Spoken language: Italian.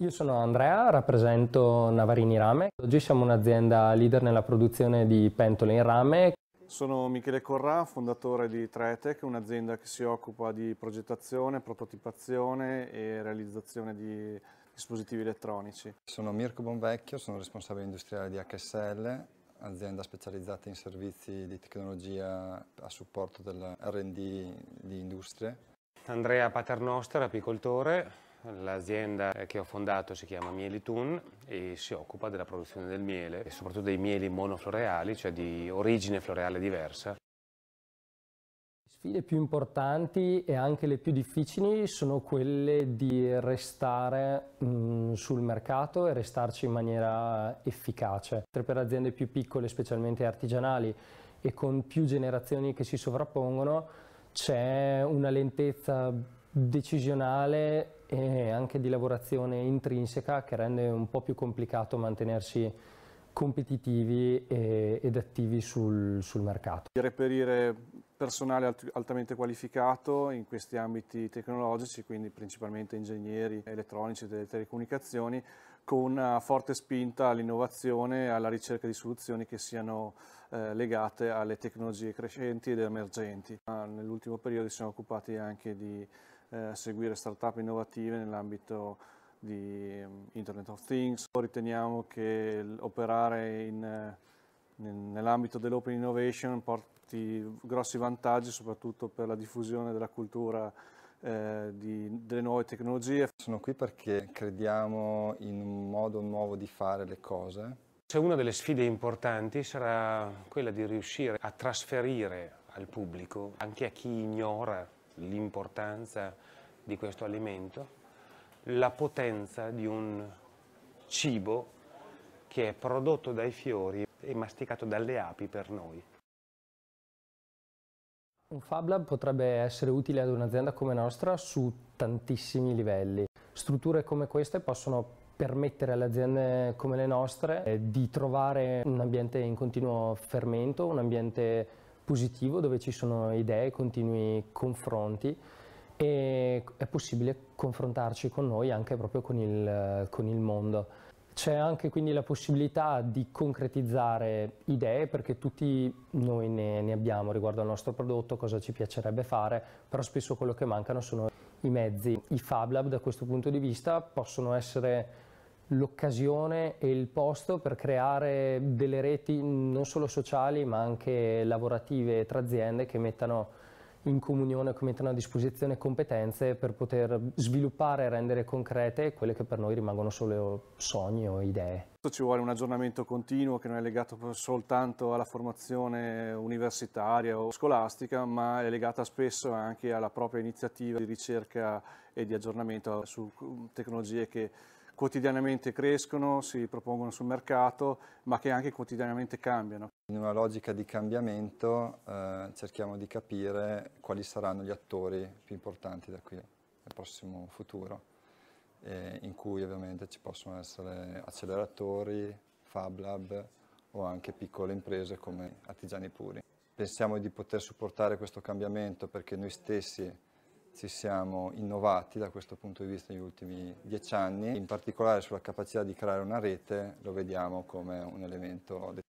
Io sono Andrea, rappresento Navarini Rame. Oggi siamo un'azienda leader nella produzione di pentole in rame. Sono Michele Corrà, fondatore di Tretec, un'azienda che si occupa di progettazione, prototipazione e realizzazione di dispositivi elettronici. Sono Mirko Bonvecchio, sono responsabile industriale di HSL, azienda specializzata in servizi di tecnologia a supporto dell'R&D di industrie. Andrea Paternoster, apicoltore, L'azienda che ho fondato si chiama Mielitun e si occupa della produzione del miele e soprattutto dei mieli monofloreali, cioè di origine floreale diversa. Le sfide più importanti e anche le più difficili sono quelle di restare mh, mm, sul mercato e restarci in maniera efficace. Per aziende più piccole, specialmente artigianali e con più generazioni che si sovrappongono, c'è una lentezza decisionale e anche di lavorazione intrinseca che rende un po' più complicato mantenersi competitivi e, ed attivi sul, sul mercato. Reperire personale alt altamente qualificato in questi ambiti tecnologici, quindi principalmente ingegneri elettronici delle telecomunicazioni, con una forte spinta all'innovazione e alla ricerca di soluzioni che siano eh, legate alle tecnologie crescenti ed emergenti. Nell'ultimo periodo si sono occupati anche di eh, seguire start-up innovative nell'ambito di mm, Internet of Things. Riteniamo che operare eh, nell'ambito dell'open innovation porti grossi vantaggi soprattutto per la diffusione della cultura eh, di, delle nuove tecnologie. Sono qui perché crediamo in un modo nuovo di fare le cose. Se Una delle sfide importanti sarà quella di riuscire a trasferire al pubblico, anche a chi ignora l'importanza di questo alimento, la potenza di un cibo che è prodotto dai fiori e masticato dalle api per noi. Un Fab Lab potrebbe essere utile ad un'azienda come nostra su tantissimi livelli. Strutture come queste possono permettere alle aziende come le nostre eh, di trovare un ambiente in continuo fermento, un ambiente positivo dove ci sono idee, continui confronti e è possibile confrontarci con noi anche proprio con il, con il mondo. C'è anche quindi la possibilità di concretizzare idee perché tutti noi ne, ne, abbiamo riguardo al nostro prodotto, cosa ci piacerebbe fare, però spesso quello che mancano sono i mezzi. I Fab Lab da questo punto di vista possono essere l'occasione e il posto per creare delle reti non solo sociali ma anche lavorative tra aziende che mettano in comunione che mettono a disposizione competenze per poter sviluppare e rendere concrete quelle che per noi rimangono solo sogni o idee. Ci vuole un aggiornamento continuo che non è legato soltanto alla formazione universitaria o scolastica, ma è legata spesso anche alla propria iniziativa di ricerca e di aggiornamento su mm, tecnologie che quotidianamente crescono, si propongono sul mercato, ma che anche quotidianamente cambiano. In una logica di cambiamento eh, cerchiamo di capire quali saranno gli attori più importanti da qui nel prossimo futuro, eh, in cui ovviamente ci possono essere acceleratori, Fab Lab o anche piccole imprese come artigiani puri. Pensiamo di poter supportare questo cambiamento perché noi stessi ci siamo innovati da questo punto di vista negli ultimi dieci anni, in particolare sulla capacità di creare una rete lo vediamo come un elemento